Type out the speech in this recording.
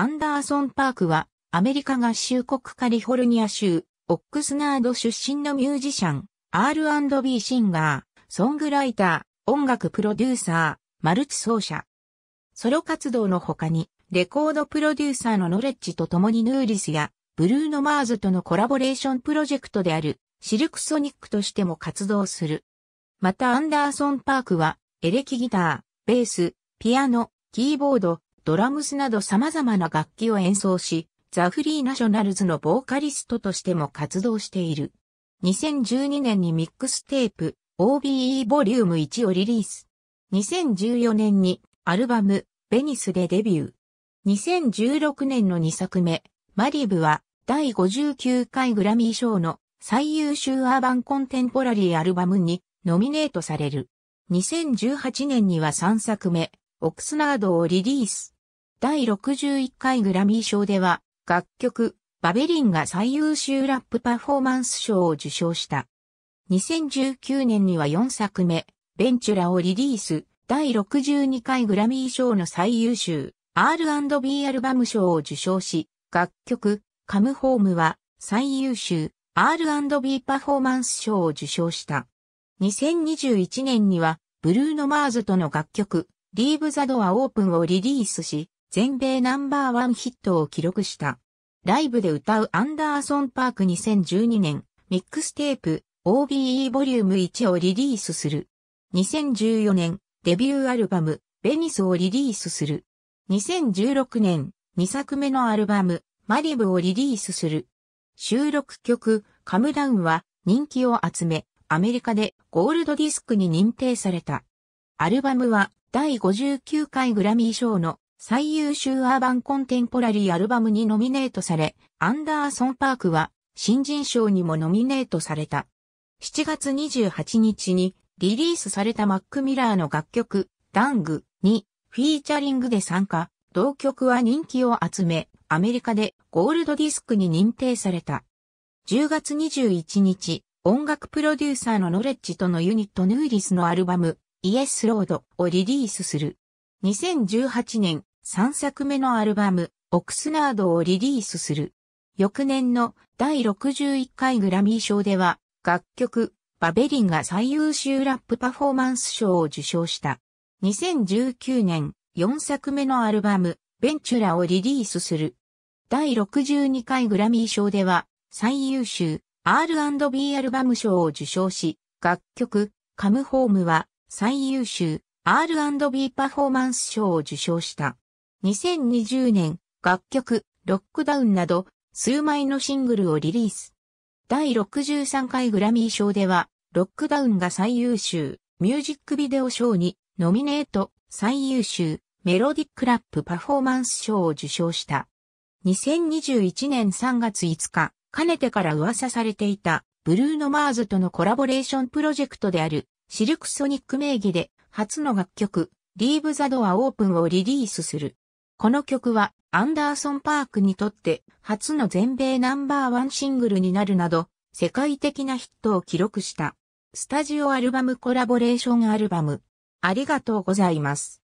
アンダーソン・パークは、アメリカ合衆国カリフォルニア州、オックスナード出身のミュージシャン、R&B シンガー、ソングライター、音楽プロデューサー、マルチ奏者。ソロ活動の他に、レコードプロデューサーのノレッジと共にヌーリスや、ブルーノ・マーズとのコラボレーションプロジェクトである、シルクソニックとしても活動する。またアンダーソン・パークは、エレキギター、ベース、ピアノ、キーボード、ドラムスなど様々な楽器を演奏し、ザ・フリー・ナショナルズのボーカリストとしても活動している。2012年にミックステープ OBE ボリューム1をリリース。2014年にアルバムベニスでデビュー。2016年の2作目、マリブは第59回グラミー賞の最優秀アーバンコンテンポラリーアルバムにノミネートされる。2018年には3作目、オクスナードをリリース。第61回グラミー賞では、楽曲、バベリンが最優秀ラップパフォーマンス賞を受賞した。2019年には4作目、ベンチュラをリリース、第62回グラミー賞の最優秀、R&B アルバム賞を受賞し、楽曲、カムホームは最優秀 R&B パフォーマンス賞を受賞した。2021年には、ブルーノ・マーズとの楽曲、リーブ・ザ・ドア・オープンをリリースし、全米ナンバーワンヒットを記録した。ライブで歌うアンダーソン・パーク2012年、ミックステープ OBE ボリューム1をリリースする。2014年、デビューアルバム、ベニスをリリースする。2016年、2作目のアルバム、マリブをリリースする。収録曲、カムダウンは人気を集め、アメリカでゴールドディスクに認定された。アルバムは第59回グラミー賞の最優秀アーバンコンテンポラリーアルバムにノミネートされ、アンダーソン・パークは新人賞にもノミネートされた。7月28日にリリースされたマック・ミラーの楽曲、ダングにフィーチャリングで参加。同曲は人気を集め、アメリカでゴールドディスクに認定された。10月21日、音楽プロデューサーのノレッジとのユニットヌーリスのアルバム、イエスロードをリリースする。2018年、3作目のアルバム、オクスナードをリリースする。翌年の第61回グラミー賞では、楽曲、バベリンが最優秀ラップパフォーマンス賞を受賞した。2019年、4作目のアルバム、ベンチュラをリリースする。第62回グラミー賞では、最優秀 R&B アルバム賞を受賞し、楽曲、カムホームは最優秀 R&B パフォーマンス賞を受賞した。2020年、楽曲、ロックダウンなど、数枚のシングルをリリース。第63回グラミー賞では、ロックダウンが最優秀、ミュージックビデオ賞に、ノミネート、最優秀、メロディックラップパフォーマンス賞を受賞した。2021年3月5日、かねてから噂されていた、ブルーノ・マーズとのコラボレーションプロジェクトである、シルクソニック名義で、初の楽曲、リーブ・ザ・ドア・オープンをリリースする。この曲はアンダーソン・パークにとって初の全米ナンバーワンシングルになるなど世界的なヒットを記録したスタジオアルバムコラボレーションアルバムありがとうございます。